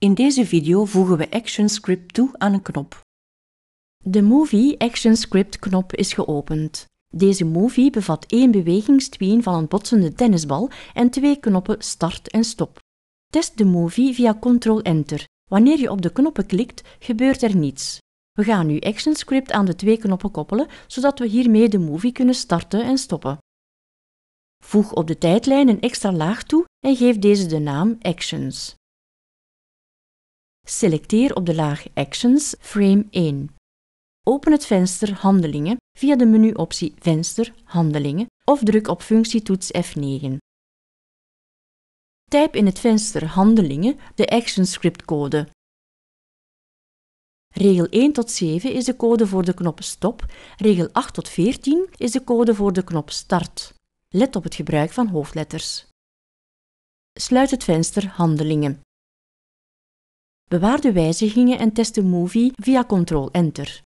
In deze video voegen we ActionScript toe aan een knop. De Movie ActionScript knop is geopend. Deze movie bevat één bewegingstween van een botsende tennisbal en twee knoppen start en stop. Test de movie via Ctrl-Enter. Wanneer je op de knoppen klikt, gebeurt er niets. We gaan nu ActionScript aan de twee knoppen koppelen, zodat we hiermee de movie kunnen starten en stoppen. Voeg op de tijdlijn een extra laag toe en geef deze de naam Actions. Selecteer op de laag Actions frame 1. Open het venster Handelingen via de menuoptie Venster Handelingen of druk op functietoets F9. Typ in het venster Handelingen de Action code. Regel 1 tot 7 is de code voor de knop Stop, regel 8 tot 14 is de code voor de knop Start. Let op het gebruik van hoofdletters. Sluit het venster Handelingen. Bewaar de wijzigingen en test de movie via Ctrl-Enter.